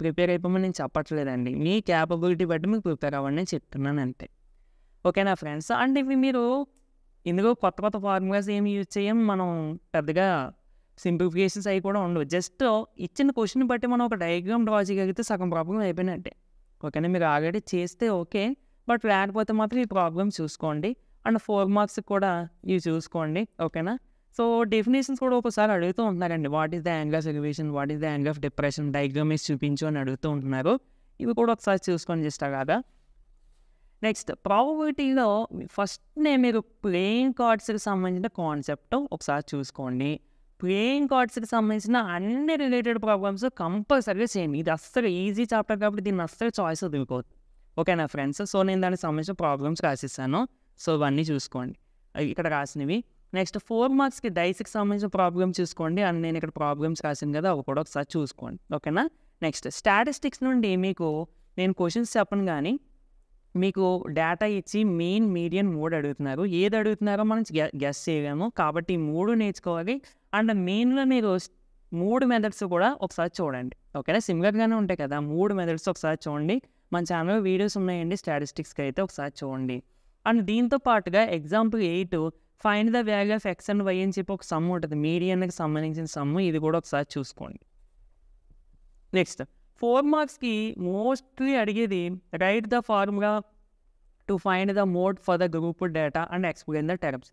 ప్రిపేర్ అయిపోమని నేను చెప్పట్లేదండి మీ క్యాపబిలిటీ బట్టి మీకు ప్రిపేర్ అవ్వండి అని చెప్తున్నాను అంతే ఓకేనా ఫ్రెండ్స్ అండ్ ఇవి మీరు ఇందులో కొత్త కొత్త ఫార్ములాస్ ఏమి యూజ్ చేయం మనం పెద్దగా సింప్లిఫికేషన్స్ అవి కూడా ఉండవు జస్ట్ ఇచ్చిన క్వశ్చన్ బట్టి మనం ఒక డయాగ్రామ్ డ్రా చేయగలిగితే సగం ప్రాబ్లం అయిపోయినట్టే ఓకేనా మీరు ఆల్రెడీ చేస్తే ఓకే బట్ లేకపోతే మాత్రం ఈ ప్రాబ్లమ్ చూసుకోండి అండ్ ఫోర్ మార్క్స్ కూడా ఇవి చూసుకోండి ఓకేనా సో డెఫినేషన్స్ కూడా ఒకసారి అడుగుతూ ఉంటున్నారండి what is the angle of elevation what is the angle of depression diagram చూపించు అని అడుగుతూ ఉంటున్నారు ఇవి కూడా ఒకసారి చూసుకొని చేస్తా కదా నెక్స్ట్ ఫస్ట్ నేను మీరు ప్లేయింగ్ కార్డ్స్కి సంబంధించిన కాన్సెప్ట్ ఒకసారి చూసుకోండి ప్లేయింగ్ కార్డ్స్కి సంబంధించిన అన్ని రిలేటెడ్ ప్రాబ్లమ్స్ కంపల్సరీగా చేయండి ఇది అస్సలు ఈజీ చాప్టర్ కాబట్టి దీన్ని అస్సలు చాయిస్ ఓకే ఓకేనా ఫ్రెండ్స్ సో నేను దానికి సంబంధించిన ప్రాబ్లమ్స్ రాసిస్తాను సో ఇవన్నీ చూసుకోండి ఇక్కడ రాసినవి నెక్స్ట్ ఫోర్ మార్క్స్కి డైస్కి సంబంధించిన ప్రాబ్లమ్ చూసుకోండి అండ్ నేను ఇక్కడ ప్రాబ్లమ్స్ రాసింది కదా అవి కూడా ఒకసారి చూసుకోండి ఓకేనా నెక్స్ట్ స్టాటిస్టిక్స్ నుండి మీకు నేను క్వశ్చన్స్ చెప్పను కానీ మీకు డేటా ఇచ్చి మెయిన్ మీడియన్ మూడు అడుగుతున్నారు ఏది అడుగుతున్నారో మనం గెస్ చేయలేము కాబట్టి మూడు నేర్చుకోవాలి అండ్ మెయిన్లో మీరు మూడు మెథడ్స్ కూడా ఒకసారి చూడండి ఓకేనా సిమిలర్గానే ఉంటాయి కదా మూడు మెథడ్స్ ఒకసారి చూడండి మన ఛానల్లో వీడియోస్ ఉన్నాయండి స్టాటిస్టిక్స్కి అయితే ఒకసారి చూడండి అండ్ దీంతో పాటుగా example eight find the value of x and y అని చెప్పి ఒక సమ్ ఉంటుంది మీడియన్కి సంబంధించిన సమ్ము ఇది కూడా ఒకసారి చూసుకోండి నెక్స్ట్ ఫోర్ మార్క్స్కి మోస్ట్లీ అడిగేది write the formula to find the mode for the group data and explain the terms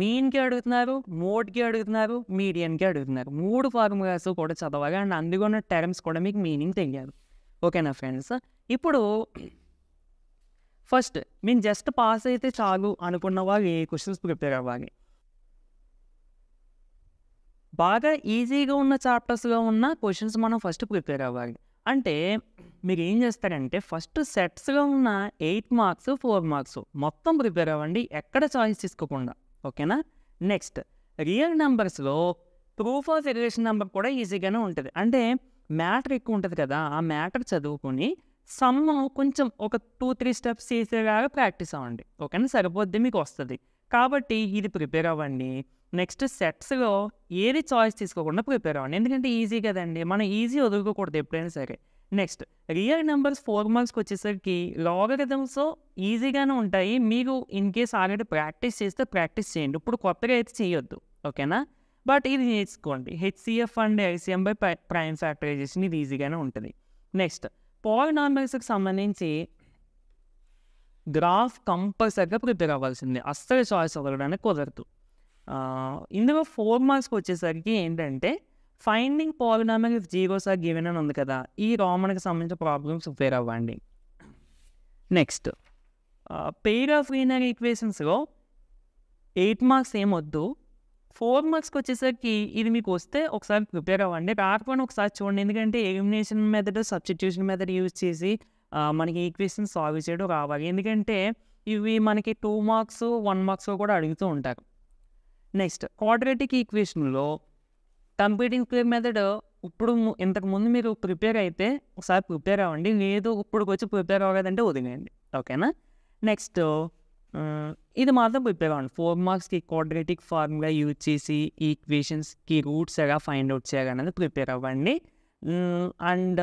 మీన్కి అడుగుతున్నారు మోడ్కి అడుగుతున్నారు మీడియన్కి అడుగుతున్నారు మూడు ఫార్ములాస్ కూడా చదవాలి అండ్ ఉన్న టెర్మ్స్ కూడా మీకు మీనింగ్ తెలియదు ఓకేనా ఫ్రెండ్స్ ఇప్పుడు ఫస్ట్ మేము జస్ట్ పాస్ అయితే చాలు అనుకున్న వాళ్ళు ఏ క్వశ్చన్స్ ప్రిపేర్ అవ్వాలి బాగా ఈజీగా ఉన్న చాప్టర్స్గా ఉన్న క్వశ్చన్స్ మనం ఫస్ట్ ప్రిపేర్ అవ్వాలి అంటే మీరు ఏం చేస్తారంటే ఫస్ట్ సెట్స్గా ఉన్న ఎయిట్ మార్క్స్ ఫోర్ మార్క్స్ మొత్తం ప్రిపేర్ అవ్వండి ఎక్కడ చాయిస్ తీసుకోకుండా ఓకేనా నెక్స్ట్ రియల్ నెంబర్స్లో ప్రూఫ్ ఆఫ్ ఎడ్యుకేషన్ నెంబర్ కూడా ఈజీగానే ఉంటుంది అంటే మ్యాటర్ ఎక్కువ ఉంటుంది కదా ఆ మ్యాటర్ చదువుకొని సమ్ కొంచెం ఒక టూ త్రీ స్టెప్స్ చేసేలాగా ప్రాక్టీస్ అవ్వండి ఓకేనా సరిపోద్ది మీకు వస్తుంది కాబట్టి ఇది ప్రిపేర్ అవ్వండి నెక్స్ట్ సెట్స్లో ఏది చాయిస్ తీసుకోకుండా ప్రిపేర్ అవ్వండి ఎందుకంటే ఈజీ కదండి మనం ఈజీ వదులుకోకూడదు ఎప్పుడైనా సరే నెక్స్ట్ రియల్ నెంబర్స్ ఫోర్ మంత్స్కి వచ్చేసరికి లాగరిథమ్స్ ఈజీగానే ఉంటాయి మీరు ఇన్ కేస్ ఆల్రెడీ ప్రాక్టీస్ చేస్తే ప్రాక్టీస్ చేయండి ఇప్పుడు కొత్తగా అయితే చేయొద్దు ఓకేనా బట్ ఇది నేర్చుకోండి HCF and LCM by prime factorization ఇది ఈజీగానే ఉంటుంది నెక్స్ట్ పాలినార్మల్స్కి సంబంధించి గ్రాఫ్ కంపల్సరిగా ప్రిపేర్ అవ్వాల్సిందే అస్సలు చాయిస్ వదలడానికి కుదరదు ఇందులో ఫోర్ మార్క్స్కి వచ్చేసరికి ఏంటంటే finding polynomial if zeros are given అని ఉంది కదా ఈ రోమన్కి సంబంధించిన ప్రాబ్లమ్స్ ఫేర్ అవ్వండి నెక్స్ట్ పెయిర్ ఆఫ్ లీనర్ ఈక్వేషన్స్లో ఎయిట్ మార్క్స్ ఏమొద్దు ఫోర్ మార్క్స్కి వచ్చేసరికి ఇది మీకు వస్తే ఒకసారి ప్రిపేర్ అవ్వండి రాకపోయినా ఒకసారి చూడండి ఎందుకంటే elimination method substitution method use చేసి మనకి ఈక్వేషన్ సాల్వ్ చేయడం రావాలి ఎందుకంటే ఇవి మనకి టూ మార్క్స్ వన్ మార్క్స్ కూడా అడుగుతూ ఉంటారు నెక్స్ట్ క్వాడ్రేటిక్ ఈక్వేషన్లో కంప్యూటింగ్ క్లేమ్ మెథడ్ ఇప్పుడు ఇంతకుముందు మీరు ప్రిపేర్ అయితే ఒకసారి ప్రిపేర్ అవ్వండి లేదు ఇప్పుడు వచ్చి ప్రిపేర్ అవ్వలేదంటే వదిలేయండి ఓకేనా నెక్స్ట్ ఇది మాత్రం ప్రిపేర్ అవ్వండి ఫోర్ మార్క్స్కి క్వాడ్రేటిక్ ఫార్ములా యూజ్ చేసి ఈక్వేషన్స్కి రూట్స్ ఎలా ఫైండ్ అవుట్ చేయగలనేది ప్రిపేర్ అవ్వండి అండ్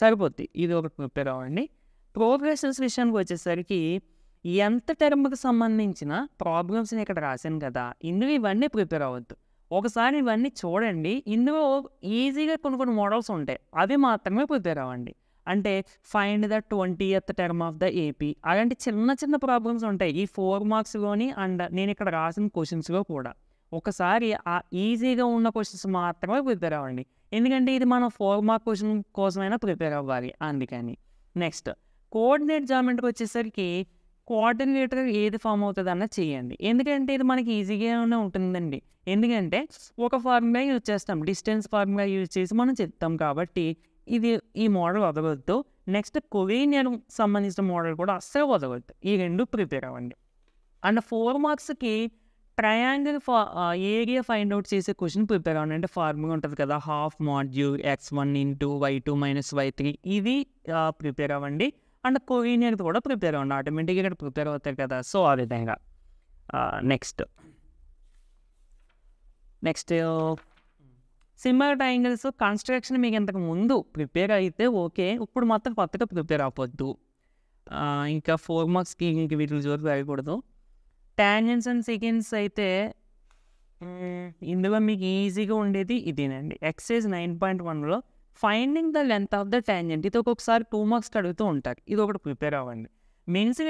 సరిపోద్ది ఇది ఒకటి ప్రిపేర్ అవ్వండి ప్రోగ్రెషన్స్ విషయానికి వచ్చేసరికి ఎంత టర్మ్కి సంబంధించిన ప్రాబ్లమ్స్ని ఇక్కడ రాశాను కదా ఇందులో ఇవన్నీ ప్రిపేర్ అవ్వద్దు ఒకసారి ఇవన్నీ చూడండి ఇందులో ఈజీగా కొన్ని కొన్ని మోడల్స్ ఉంటాయి అవి మాత్రమే ప్రిపేర్ అవ్వండి అంటే find the twentieth term of the AP అలాంటి చిన్న చిన్న ప్రాబ్లమ్స్ ఉంటాయి ఈ ఫోర్ మార్క్స్లోని అండ్ నేను ఇక్కడ రాసిన క్వశ్చన్స్లో కూడా ఒకసారి ఆ ఈజీగా ఉన్న క్వశ్చన్స్ మాత్రమే ప్రిపేర్ అవ్వండి ఎందుకంటే ఇది మనం ఫోర్ మార్క్ క్వశ్చన్ కోసమైనా ప్రిపేర్ అవ్వాలి అందుకని నెక్స్ట్ కోఆర్డినేట్ జామెంట్కి వచ్చేసరికి కోఆర్డినేటర్ ఏది ఫామ్ అవుతుంది అన్న చేయండి ఎందుకంటే ఇది మనకి ఈజీగానే ఉంటుందండి ఎందుకంటే ఒక ఫార్ములా యూజ్ చేస్తాం డిస్టెన్స్ ఫార్ములా యూజ్ చేసి మనం చెప్తాం కాబట్టి ఇది ఈ మోడల్ వదవద్దు నెక్స్ట్ కొలీనియర్ సంబంధించిన మోడల్ కూడా అస్సలు వదవద్దు ఈ రెండు ప్రిపేర్ అవ్వండి అండ్ ఫోర్ మార్క్స్కి ట్రయాంగిల్ ఫా ఏరియా ఫైండ్ అవుట్ చేసే క్వశ్చన్ ప్రిపేర్ అవ్వండి అంటే ఫార్ములా ఉంటుంది కదా half module x one into y two minus y three ఇది ప్రిపేర్ అవ్వండి అండ్ కోవినియన్కి కూడా ప్రిపేర్ అవ్వండి ఆటోమేటిక్గా ఇక్కడ ప్రిపేర్ అవుతాయి కదా సో ఆ విధంగా next next similar triangles construction మీకు ఇంతకు ముందు ప్రిపేర్ అయితే ఓకే ఇప్పుడు మాత్రం కొత్తగా ప్రిపేర్ అవ్వద్దు ఇంకా ఫోర్ మార్క్స్కి ఇంక వీటి జోరు రాయకూడదు ట్యాంజెన్స్ అండ్ సెకండ్స్ అయితే ఇందులో మీకు ఈజీగా ఉండేది ఇదేనండి ఎక్సైజ్ నైన్ పాయింట్ వన్లో finding the length of the tangent ఇది ఒక్కొక్కసారి టూ మార్క్స్ అడుగుతూ ఉంటారు ఇది ఒకటి ప్రిపేర్ అవ్వండి మెయిన్స్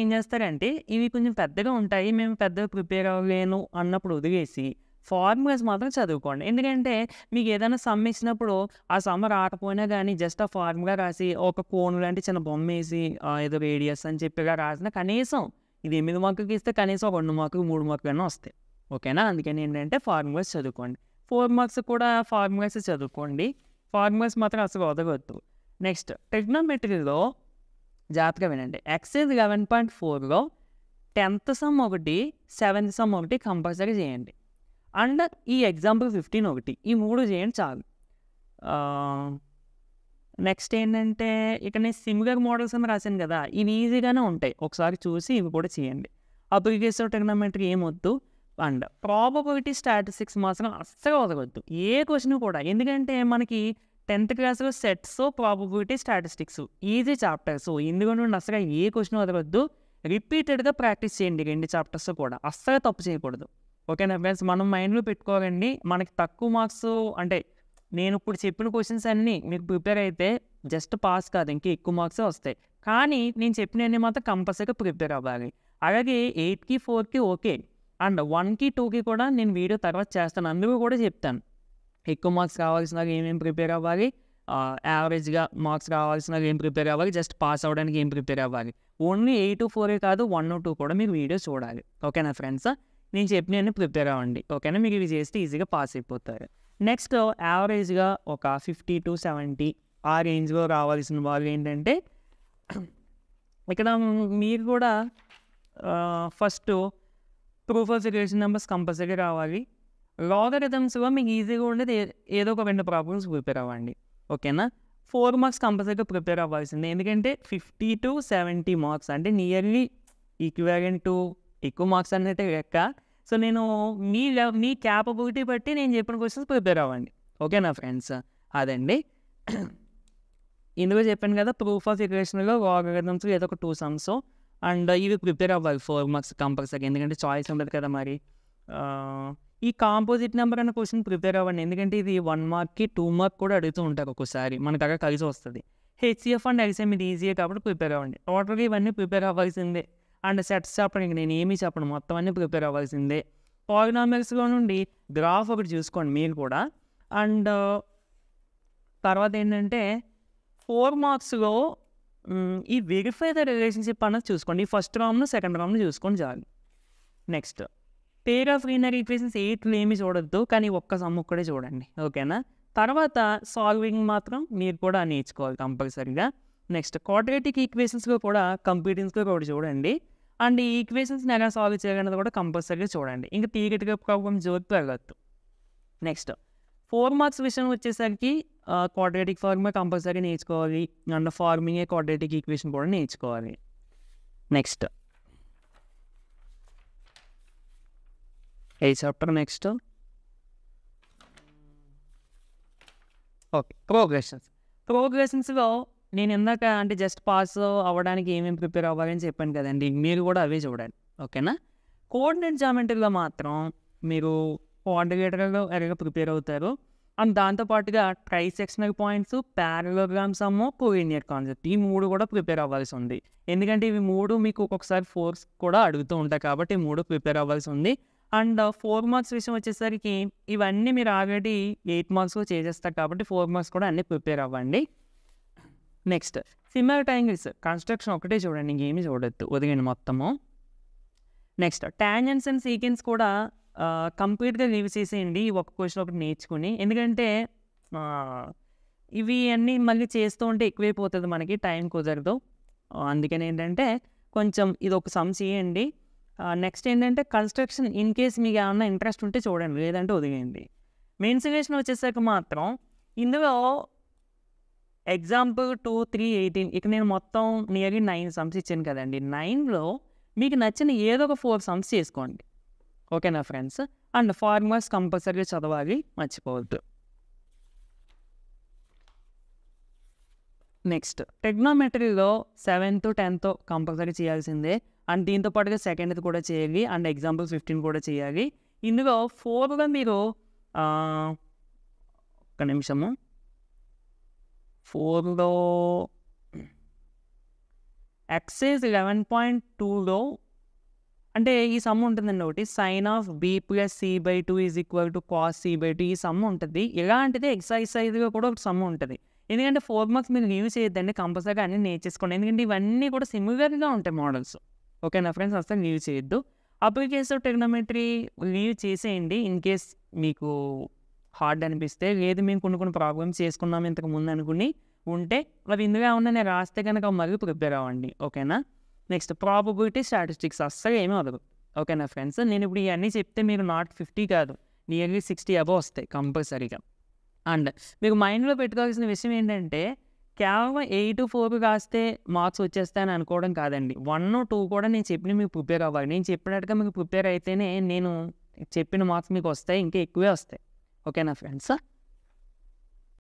ఏం చేస్తారంటే ఇవి కొంచెం పెద్దగా ఉంటాయి మేము పెద్దగా ప్రిపేర్ అవ్వలేను అన్నప్పుడు వదిలేసి ఫార్ములాస్ మాత్రం చదువుకోండి ఎందుకంటే మీకు ఏదైనా సమ్ ఇచ్చినప్పుడు ఆ సమ్ రాకపోయినా కానీ జస్ట్ ఆ ఫార్ములా రాసి ఒక కోన్ లాంటి చిన్న బొమ్మ వేసి ఏదో రేడియస్ అని చెప్పిగా రాసిన కనీసం ఇది ఎనిమిది మార్కులకి ఇస్తే కనీసం ఒక రెండు మార్కులు మూడు మార్కులు అయినా వస్తాయి ఓకేనా అందుకని ఏంటంటే ఫార్ములాస్ చదువుకోండి ఫోర్ మార్క్స్ కూడా ఫార్ములాస్ చదువుకోండి ఫార్మర్స్ మాత్రం అసలు వదగొద్దు నెక్స్ట్ టెక్నోమెట్రీలో జాగ్రత్తగా వినండి ఎక్సైజ్ లెవెన్ పాయింట్ ఫోర్లో టెన్త్ సమ్ ఒకటి సెవెంత్ సమ్ ఒకటి కంపల్సరీ చేయండి అండ్ ఈ ఎగ్జాంపుల్ ఫిఫ్టీన్ ఒకటి ఈ మూడు చేయండి చాలు నెక్స్ట్ ఏంటంటే ఇక్కడ నేను సిమిలర్ మోడల్స్ అని రాశాను కదా ఇవి ఈజీగానే ఉంటాయి ఒకసారి చూసి ఇవి కూడా చేయండి అప్లికేషన్ టెక్నోమెట్రీ ఏమొద్దు అండ్ ప్రాబబిలిటీ స్టాటిస్టిక్స్ మాత్రం అస్సలు వదగొద్దు ఏ క్వశ్చన్ కూడా ఎందుకంటే మనకి టెన్త్ క్లాస్లో sets probability statistics easy chapters ఎందుకంటే నుండి అసలు ఏ క్వశ్చన్ వదగొద్దు రిపీటెడ్గా ప్రాక్టీస్ చేయండి రెండు చాప్టర్స్ కూడా అస్సలు తప్పు చేయకూడదు ఓకేనా ఫ్రెండ్స్ మనం మైండ్లో పెట్టుకోకండి మనకి తక్కువ మార్క్స్ అంటే నేను ఇప్పుడు చెప్పిన క్వశ్చన్స్ అన్నీ మీకు ప్రిపేర్ అయితే జస్ట్ పాస్ కాదు ఇంకా ఎక్కువ మార్క్స్ వస్తాయి కానీ నేను చెప్పినవన్నీ మాత్రం కంపల్సరీగా ప్రిపేర్ అవ్వాలి అలాగే ఎయిట్కి ఫోర్కి ఓకే అండ్ వన్కి టూకి కూడా నేను వీడియో తర్వాత చేస్తాను అందుకు కూడా చెప్తాను ఎక్కువ మార్క్స్ కావాల్సిన ఏమేమి ప్రిపేర్ అవ్వాలి యావరేజ్గా మార్క్స్ రావాల్సిన ఏం ప్రిపేర్ అవ్వాలి జస్ట్ పాస్ అవ్వడానికి ఏం ప్రిపేర్ అవ్వాలి ఓన్లీ ఎయిట్ ఫోరే కాదు వన్ టూ కూడా మీరు వీడియో చూడాలి ఓకేనా ఫ్రెండ్స్ నేను చెప్పినవన్నీ ప్రిపేర్ అవ్వండి ఓకేనా మీకు ఇవి చేస్తే ఈజీగా పాస్ అయిపోతారు నెక్స్ట్ యావరేజ్గా ఒక ఫిఫ్టీ టు సెవెంటీ ఆ రేంజ్లో రావాల్సిన వాళ్ళు ఏంటంటే ఇక్కడ మీరు కూడా ఫస్ట్ ప్రూఫ్ ఆఫ్ సెక్యులేషన్ నెంబర్స్ కంపల్సరీ రావాలి లాగరిథమ్స్లో మీకు ఈజీగా ఉండేది ఏదో ఒక రెండు ప్రాబ్లమ్స్ ప్రిపేర్ అవ్వండి ఓకేనా ఫోర్ మార్క్స్ కంపల్సరీగా ప్రిపేర్ అవ్వాల్సింది ఎందుకంటే ఫిఫ్టీ టు సెవెంటీ మార్క్స్ అంటే నియర్లీ ఈక్వాలెంట్ టు ఎక్కువ మార్క్స్ అనేది లెక్క సో నేను మీ మీ క్యాపబిలిటీ బట్టి నేను చెప్పిన క్వశ్చన్స్ ప్రిపేర్ అవ్వండి ఓకేనా ఫ్రెండ్స్ అదండి ఇందులో చెప్పాను కదా ప్రూఫ్ ఆఫ్ ఎక్వేషన్లో లాగరిథమ్స్ ఏదో ఒక టూ సమ్స్ అండ్ ఇవి ప్రిపేర్ అవ్వాలి ఫోర్ మార్క్స్ కంపల్సరీ ఎందుకంటే చాయిస్ ఉండదు కదా మరి ఈ కాంపోజిట్ నెంబర్ అనే క్వశ్చన్ ప్రిపేర్ అవ్వండి ఎందుకంటే ఇది వన్ మార్క్కి టూ మార్క్ కూడా అడుగుతూ ఉంటారు ఒక్కసారి మనకు అక్కడ కలిసి వస్తుంది హెచ్సిఎఫ్ అండ్ ఎగ్జామ్ ఇది ఈజీ కాబట్టి ప్రిపేర్ అవ్వండి టోటల్గా ఇవన్నీ ప్రిపేర్ అవ్వాల్సిందే అండ్ సెట్స్ చెప్పడం ఇంక నేను ఏమీ చెప్పను మొత్తం అన్నీ ప్రిపేర్ అవ్వాల్సిందే పాలినామిక్స్లో నుండి గ్రాఫ్ ఒకటి చూసుకోండి మీరు కూడా అండ్ తర్వాత ఏంటంటే ఫోర్ మార్క్స్లో ఈ వెరిఫై ద రిలేషన్షిప్ అన్నది చూసుకోండి ఫస్ట్ రామ్ను సెకండ్ రామ్ను చూసుకొని చాలు next pair of linear equations ఎయిట్లు ఏమి చూడొద్దు కానీ ఒక్క సమ్ ఒక్కడే చూడండి ఓకేనా తర్వాత సాల్వింగ్ మాత్రం మీరు కూడా నేర్చుకోవాలి కంపల్సరీగా నెక్స్ట్ క్వాడ్రేటిక్ ఈక్వేషన్స్గా కూడా కంప్యూటింగ్స్లో కూడా చూడండి అండ్ ఈ ఈక్వేషన్స్ని ఎలా సాల్వ్ చేయాలన్నది కూడా కంపల్సరీగా చూడండి ఇంకా తీగట్టుగా ప్రాబ్లమ్ జోర్పు వెళ్ళొద్దు నెక్స్ట్ ఫోర్ మార్క్స్ విషయం వచ్చేసరికి క్వాడ్రేటిక్ ఫార్ములా కంపల్సరీ నేర్చుకోవాలి and forming a quadratic equation కూడా నేర్చుకోవాలి next a chapter next okay progressions ప్రోగ్రెషన్స్లో నేను ఎందాక అంటే జస్ట్ పాస్ అవ్వడానికి ఏమేమి ప్రిపేర్ అవ్వాలని చెప్పాను కదండి మీరు కూడా అవే చూడండి ఓకేనా కోఆర్డినేట్ జామెంట్రీలో మాత్రం మీరు కోఆర్డినేటర్లు ఎరగా ప్రిపేర్ అవుతారు అండ్ దాంతోపాటుగా ట్రై సెక్షనల్ పాయింట్స్ ప్యారలోగ్రామ్స్ అమ్మో కోఆర్డినేట్ కాన్సెప్ట్ ఈ మూడు కూడా ప్రిపేర్ అవ్వాల్సి ఉంది ఎందుకంటే ఇవి మూడు మీకు ఒక్కొక్కసారి ఫోర్స్ కూడా అడుగుతూ ఉంటాయి కాబట్టి ఈ మూడు ప్రిపేర్ అవ్వాల్సి ఉంది అండ్ ఫోర్ మార్క్స్ విషయం వచ్చేసరికి ఇవన్నీ మీరు ఆల్రెడీ ఎయిట్ మార్క్స్ చేసేస్తారు కాబట్టి ఫోర్ మార్క్స్ కూడా అన్నీ ప్రిపేర్ అవ్వండి నెక్స్ట్ సిమిలర్ ట్యాంగిల్స్ కన్స్ట్రక్షన్ ఒకటే చూడండి ఇంకేమీ చూడొద్దు ఉదిగండి మొత్తము నెక్స్ట్ ట్యాంజెన్స్ అండ్ సీకెన్స్ కూడా కంప్లీట్గా లీవ్ చేసేయండి ఒక క్వశ్చన్ ఒకటి నేర్చుకుని ఎందుకంటే ఇవి అన్నీ మళ్ళీ చేస్తూ ఉంటే ఎక్కువైపోతుంది మనకి టైం కుదరదు అందుకని ఏంటంటే కొంచెం ఇది ఒక సమ్స్ ఇవ్వండి నెక్స్ట్ ఏంటంటే కన్స్ట్రక్షన్ ఇన్ కేస్ మీకు ఏమన్నా ఇంట్రెస్ట్ ఉంటే చూడండి లేదంటే వదిలేయండి మెన్సిలేషన్ వచ్చేసాక మాత్రం ఇందులో ఎగ్జాంపుల్ టూ త్రీ ఎయిటీన్ ఇక నేను మొత్తం నియర్లీ నైన్ సమ్స్ ఇచ్చాను కదండి నైన్లో మీకు నచ్చిన ఏదో ఒక ఫోర్ సమ్స్ చేసుకోండి ఓకేనా ఫ్రెండ్స్ అండ్ ఫార్మర్స్ కంపల్సరీగా చదవాలి మర్చిపోవద్దు నెక్స్ట్ టెక్నోమెట్రీలో సెవెంత్ టెన్త్ కంపల్సరీ చేయాల్సిందే అండ్ దీంతో పాటుగా సెకండ్ది కూడా చేయాలి అండ్ ఎగ్జాంపుల్ ఫిఫ్టీన్ కూడా చేయాలి ఇందులో ఫోర్గా మీరు ఒక నిమిషము ఫోర్లో ఎక్సైజ్ లెవెన్ పాయింట్ టూలో అంటే ఈ సమ్ ఉంటుందండి ఒకటి sine of B plus C by two is equal to cos C by two ఈ సమ్ ఉంటుంది ఇలాంటిది ఎక్సర్సైజ్గా కూడా ఒక సమ్ ఉంటుంది ఎందుకంటే ఫోర్ మార్క్స్ మీరు యూజ్ చేయొద్దండి కంపల్సరీగా అన్ని నేర్చేసుకోండి ఎందుకంటే ఇవన్నీ కూడా సిమిలర్గా ఉంటాయి మోడల్స్ ఓకేనా ఫ్రెండ్స్ అసలు లీవ్ చేయొద్దు అప్లికేషన్ టెక్నోమెట్రీ లీవ్ చేసేయండి ఇన్ కేస్ మీకు హార్డ్ అనిపిస్తే లేదు మేము కొన్ని కొన్ని ప్రాబ్లమ్స్ చేసుకున్నాం ఇంతకు ముందు అనుకుని ఉంటే అవి ఇందులో ఏమన్నా నేను రాస్తే కనుక మరీ ప్రిపేర్ అవ్వండి ఓకేనా నెక్స్ట్ ప్రాబబిలిటీ స్టాటిస్టిక్స్ అస్సలు ఏమీ వదలదు ఓకేనా ఫ్రెండ్స్ నేను ఇప్పుడు ఇవన్నీ చెప్తే మీరు నాట్ ఫిఫ్టీ కాదు నియర్లీ సిక్స్టీ అబవ్ వస్తాయి కంపల్సరీగా అండ్ మీకు మైండ్లో పెట్టుకోవాల్సిన విషయం ఏంటంటే కేవలం ఎయిట్ ఫోర్ కాస్తే మార్క్స్ వచ్చేస్తాయని అనుకోవడం కాదండి వన్ టూ కూడా నేను చెప్పిన మీకు ప్రిపేర్ అవ్వాలి నేను చెప్పినట్టుగా మీకు ప్రిపేర్ అయితేనే నేను చెప్పిన మార్క్స్ మీకు వస్తాయి ఇంకా ఎక్కువే వస్తాయి ఓకేనా ఫ్రెండ్స్